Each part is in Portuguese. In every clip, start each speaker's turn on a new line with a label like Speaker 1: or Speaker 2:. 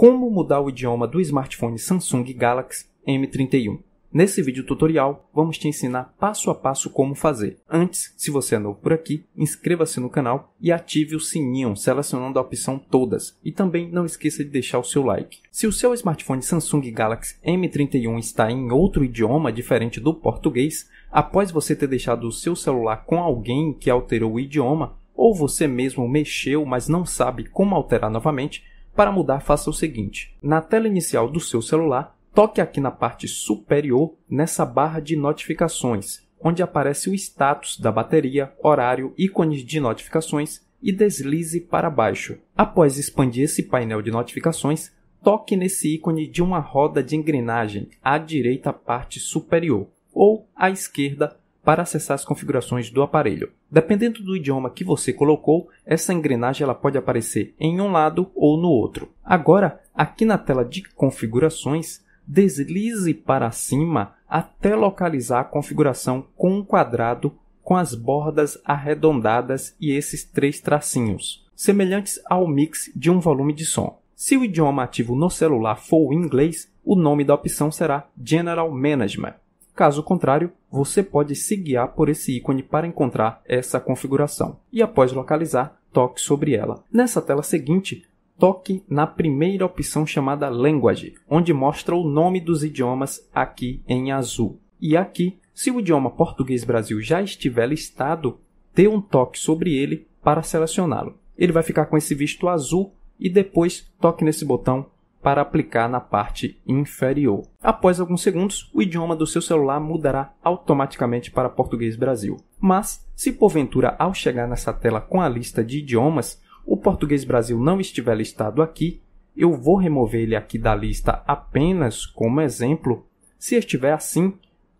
Speaker 1: Como mudar o idioma do smartphone Samsung Galaxy M31. Nesse vídeo tutorial, vamos te ensinar passo a passo como fazer. Antes, se você é novo por aqui, inscreva-se no canal e ative o sininho selecionando a opção Todas. E também não esqueça de deixar o seu like. Se o seu smartphone Samsung Galaxy M31 está em outro idioma diferente do português, após você ter deixado o seu celular com alguém que alterou o idioma, ou você mesmo mexeu, mas não sabe como alterar novamente, para mudar, faça o seguinte: na tela inicial do seu celular, toque aqui na parte superior nessa barra de notificações, onde aparece o status da bateria, horário, ícones de notificações e deslize para baixo. Após expandir esse painel de notificações, toque nesse ícone de uma roda de engrenagem à direita parte superior ou à esquerda para acessar as configurações do aparelho. Dependendo do idioma que você colocou, essa engrenagem ela pode aparecer em um lado ou no outro. Agora, aqui na tela de configurações, deslize para cima até localizar a configuração com um quadrado com as bordas arredondadas e esses três tracinhos, semelhantes ao mix de um volume de som. Se o idioma ativo no celular for o inglês, o nome da opção será General Management. Caso contrário, você pode se guiar por esse ícone para encontrar essa configuração. E após localizar, toque sobre ela. Nessa tela seguinte, toque na primeira opção chamada Language, onde mostra o nome dos idiomas aqui em azul. E aqui, se o idioma Português Brasil já estiver listado, dê um toque sobre ele para selecioná-lo. Ele vai ficar com esse visto azul e depois toque nesse botão para aplicar na parte inferior. Após alguns segundos, o idioma do seu celular mudará automaticamente para Português Brasil. Mas, se porventura ao chegar nessa tela com a lista de idiomas, o Português Brasil não estiver listado aqui, eu vou remover ele aqui da lista apenas como exemplo. Se estiver assim,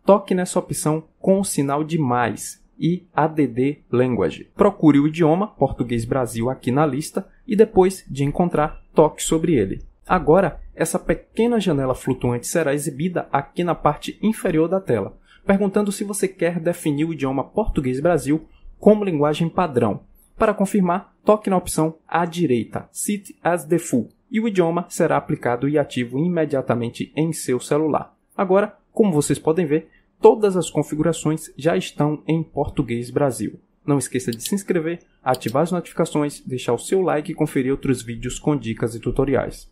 Speaker 1: toque nessa opção com o sinal de mais e ADD Language. Procure o idioma Português Brasil aqui na lista e depois de encontrar, toque sobre ele. Agora, essa pequena janela flutuante será exibida aqui na parte inferior da tela, perguntando se você quer definir o idioma Português Brasil como linguagem padrão. Para confirmar, toque na opção à direita, Sit as Default, e o idioma será aplicado e ativo imediatamente em seu celular. Agora, como vocês podem ver, todas as configurações já estão em Português Brasil. Não esqueça de se inscrever, ativar as notificações, deixar o seu like e conferir outros vídeos com dicas e tutoriais.